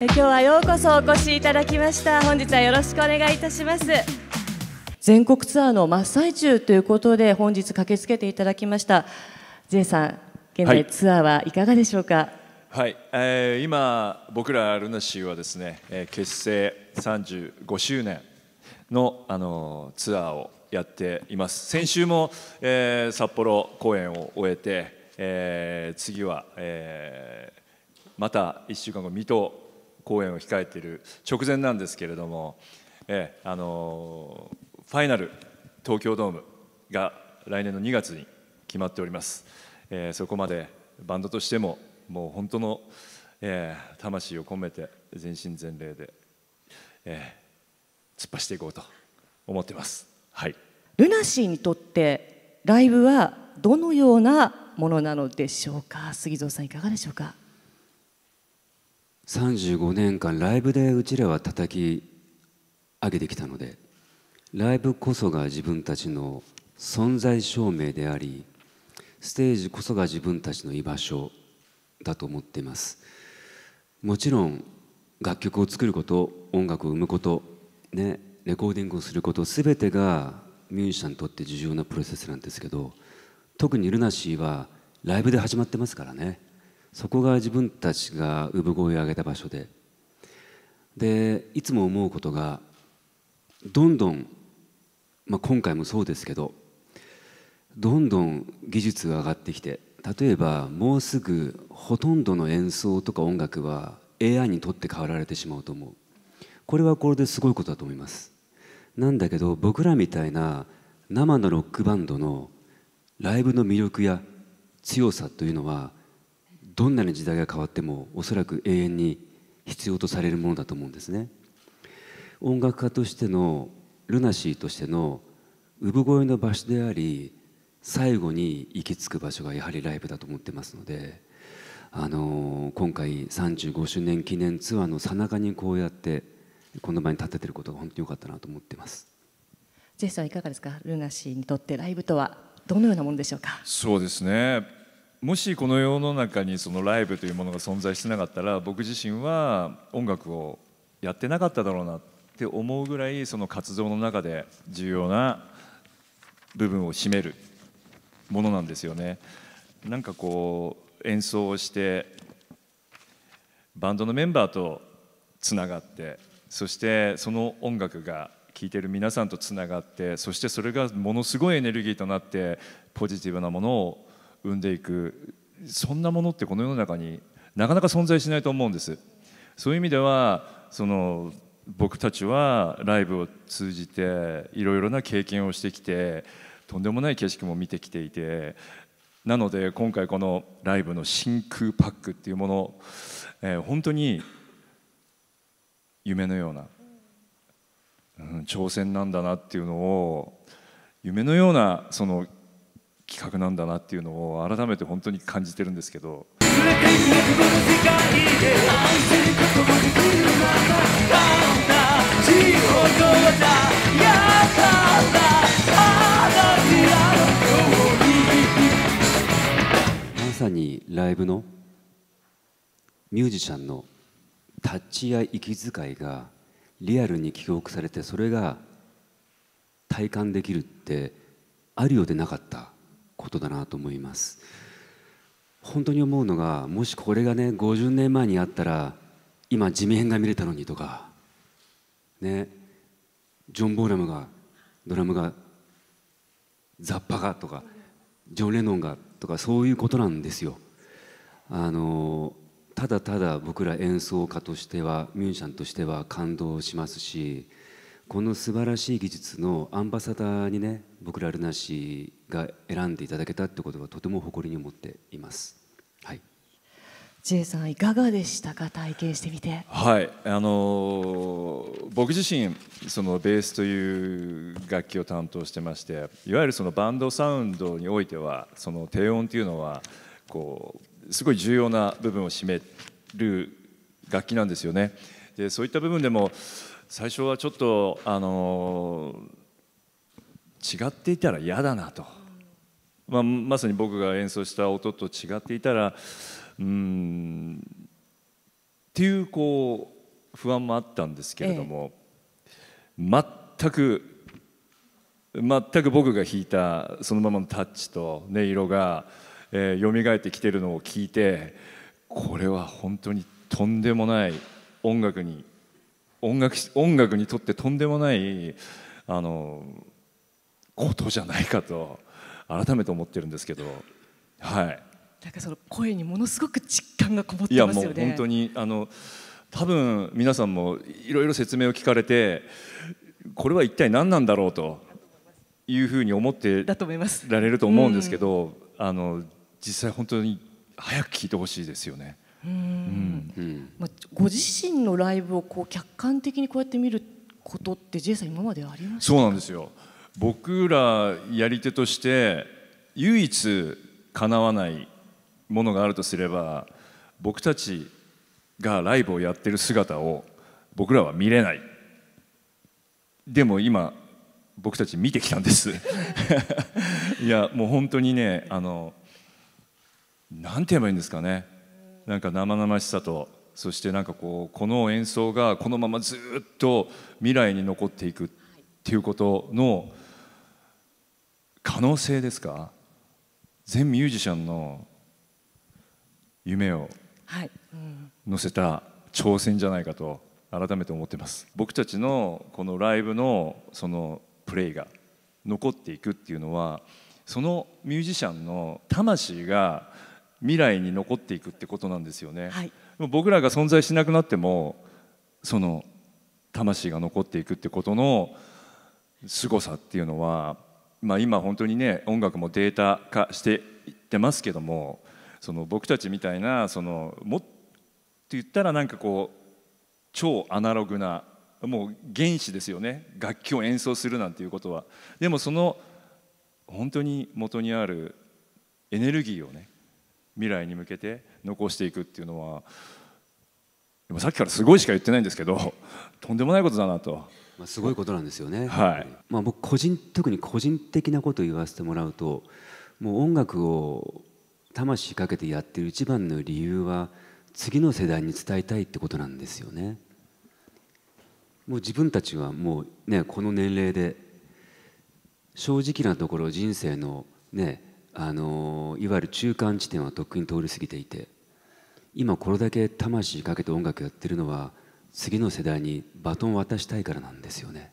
今日はようこそお越しいただきました本日はよろしくお願いいたします全国ツアーの真っ最中ということで本日駆けつけていただきました J さん現在ツアーはいかがでしょうかはい、えー、今僕らルナシーはですね、えー、結成35周年のあのツアーをやっています先週も、えー、札幌公演を終えて、えー、次は、えー、また1週間後水戸公演を控えている直前なんですけれども、えー、あのー、ファイナル東京ドームが来年の2月に決まっております、えー、そこまでバンドとしてももう本当の、えー、魂を込めて全身全霊で、えー、突っ走っていこうと思ってます、はい、ルナシーにとってライブはどのようなものなのでしょうか杉蔵さんいかがでしょうか35年間ライブでうちらは叩き上げてきたのでライブこそが自分たちの存在証明でありステージこそが自分たちの居場所だと思っていますもちろん楽曲を作ること音楽を生むこと、ね、レコーディングをすること全てがミュージシャンにとって重要なプロセスなんですけど特にルナシーはライブで始まってますからねそこが自分たちが産声を上げた場所ででいつも思うことがどんどん、まあ、今回もそうですけどどんどん技術が上がってきて例えばもうすぐほとんどの演奏とか音楽は AI にとって変わられてしまうと思うこれはこれですごいことだと思いますなんだけど僕らみたいな生のロックバンドのライブの魅力や強さというのはどんなに時代が変わってもおそらく永遠に必要とされるものだと思うんですね音楽家としてのルナシーとしての産声の場所であり最後に行き着く場所がやはりライブだと思ってますので、あの今回35周年記念ツアーのさなかにこうやってこの場に立ててることが本当に良かったなと思ってますジェイさんいかがですかルナシーにとってライブとはどのようなものでしょうかそうですねもしこの世の中にそのライブというものが存在してなかったら僕自身は音楽をやってなかっただろうなって思うぐらいその活動の中で重要な部分を占めるものなんですよね。なんかこう演奏をしてバンドのメンバーとつながってそしてその音楽が聴いてる皆さんとつながってそしてそれがものすごいエネルギーとなってポジティブなものを生んでいくそんなものってこの世の中になかなか存在しないと思うんですそういう意味ではその僕たちはライブを通じていろいろな経験をしてきてとんでもない景色も見てきていてなので今回このライブの真空パックっていうもの、えー、本当に夢のような、うん、挑戦なんだなっていうのを夢のようなその企画なんだなっていうのを改めて本当に感じてるんですけど。まさにライブのミュージシャンの立ちや息遣いがリアルに記憶されてそれが体感できるってあるようでなかったことだなと思います本当に思うのがもしこれがね50年前にあったら今地面が見れたのにとかねジョン・ボーラムがドラムがザッパがとかジョン・レノンがとかそういうことなんですよあのただただ僕ら演奏家としてはミュージシャンとしては感動しますしこの素晴らしい技術のアンバサダーにね僕らるなしが選んでいただけたってことはとても誇りに思っています。はい J さんいかがでしたか体験してみてはいあのー、僕自身そのベースという楽器を担当してましていわゆるそのバンドサウンドにおいてはその低音というのはこうすごい重要な部分を占める楽器なんですよね。でそういった部分でも最初はちょっとあの違っていたら嫌だなと、まあ、まさに僕が演奏した音と違っていたらうんっていうこう不安もあったんですけれども、ええ、全く全く僕が弾いたそのままのタッチと音色が、えー、蘇ってきてるのを聞いてこれは本当にとんでもない音楽に音楽音楽にとってとんでもないあのことじゃないかと改めて思ってるんですけどはいなんかその声にものすごく実感がこもってますよねいやもう本当にあの多分皆さんもいろいろ説明を聞かれてこれは一体何なんだろうというふうに思ってられると思うんですけど、あの実際本当に早く聞いてほしいですよね。うんまあ、ご自身のライブをこう客観的にこうやって見ることって J さん今までありましそうなんですよ僕らやり手として唯一かなわないものがあるとすれば僕たちがライブをやってる姿を僕らは見れないでも今僕たち見てきたんです いやもう本当にねあのなんて言えばいいんですかねなんか生々しさとそしてなんかこうこの演奏がこのままずっと未来に残っていくっていうことの可能性ですか全ミュージシャンの夢を乗せた挑戦じゃないかと改めて思ってます僕たちのこのライブのそのプレイが残っていくっていうのはそのミュージシャンの魂が未来に残っていくってことなんですよね、はい、僕らが存在しなくなってもその魂が残っていくってことの凄さっていうのは、まあ、今本当にね音楽もデータ化していってますけどもその僕たちみたいなそのもっと言ったらなんかこう超アナログなもう原始ですよね楽器を演奏するなんていうことはでもその本当に元にあるエネルギーをね未来に向けて残していくっていうのはでもさっきからすごいしか言ってないんですけど とんでもないことだなと。まあ、すごいことなんですよね、はいまあ、僕個人特に個人的なことを言わせてもらうともう音楽を魂かけてやってる一番の理由は次の世代に伝えたいってことなんですよね。もう自分たちはもうねこの年齢で正直なところ人生のねあのいわゆる中間地点はとっくに通り過ぎていて今これだけ魂かけて音楽やってるのは次の世代にバトンを渡したいからなんですよね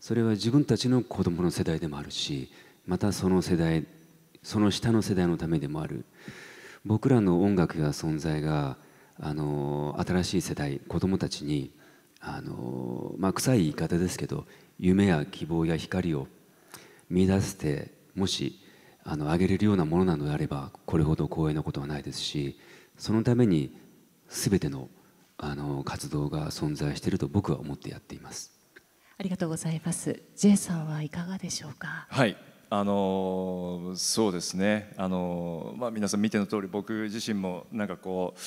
それは自分たちの子供の世代でもあるしまたその世代その下の世代のためでもある僕らの音楽や存在があの新しい世代子供たちにあの、まあ、臭い言い方ですけど夢や希望や光を見出せてもしあの上げれるようなものなのであればこれほど光栄なことはないですしそのために全てのあの活動が存在していると僕は思ってやっていますありがとうございます J さんはいかがでしょうかはいあのそうですね、あのまあ、皆さん見ての通り僕自身もなんかこう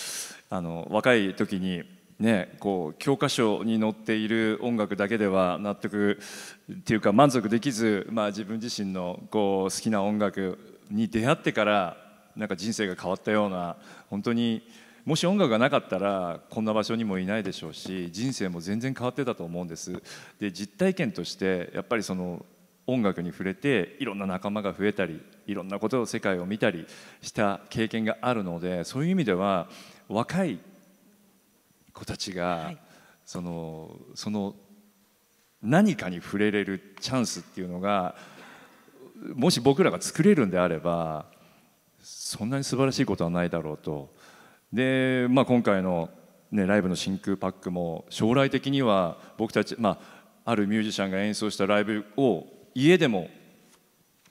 あの若い時にね、こう教科書に載っている音楽だけでは納得っていうか満足できず、まあ、自分自身のこう好きな音楽に出会ってからなんか人生が変わったような本当にもし音楽がなかったらこんな場所にもいないでしょうし人生も全然変わってたと思うんです。で実体験としてやっぱりその音楽に触れていろんな仲間が増えたりいろんなことを世界を見たりした経験があるのでそういう意味では若い子たちが、そのその何かに触れれるチャンスっていうのがもし僕らが作れるんであればそんなに素晴らしいことはないだろうとで、まあ、今回の、ね、ライブの真空パックも将来的には僕たち、まあ、あるミュージシャンが演奏したライブを家でも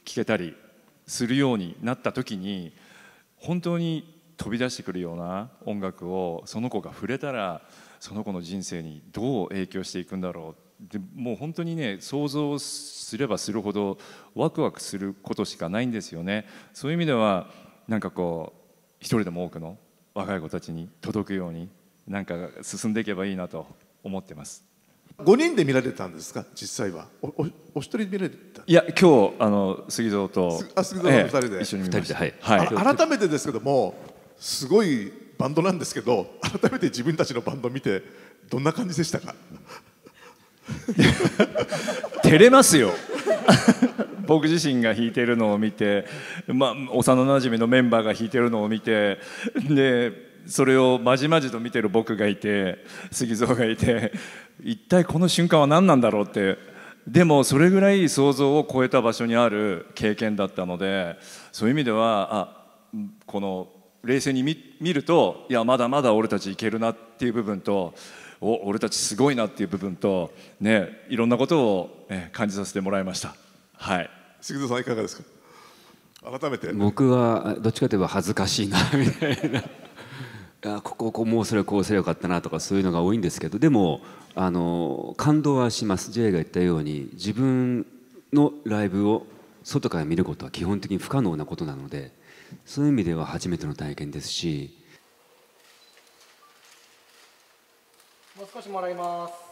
聴けたりするようになった時に本当に飛び出してくるような音楽をその子が触れたらその子の人生にどう影響していくんだろうでもう本当にね想像すればするほどワクワクすることしかないんですよねそういう意味ではなんかこう一人でも多くの若い子たちに届くようになんか進んでいけばいいなと思ってます5人で見られたんですか実際はおおお一人で見られたいや今日あの杉蔵とあ杉蔵の2人で、ええ、一緒に見ました、はい、はい、改めてですけどもすごいバンドなんですけど改めて自分たちのバンド見てどんな感じでしたか 照れますよ僕自身が弾いてるのを見て、まあ、幼なじみのメンバーが弾いてるのを見てでそれをまじまじと見てる僕がいて杉蔵がいて一体この瞬間は何なんだろうってでもそれぐらい想像を超えた場所にある経験だったのでそういう意味ではあこの冷静に見るといやまだまだ俺たちいけるなっていう部分とお俺たちすごいなっていう部分と、ね、いろんなことを、ね、感じさせてもらいました。はい杉田さんいかがですか改めて僕はどっちかといえば恥ずかしいなみたいなあこここもうそれこうすればよかったなとかそういうのが多いんですけどでもあの感動はします J が言ったように自分のライブを外から見ることは基本的に不可能なことなので。そういう意味では初めての体験ですしもう少しもらいます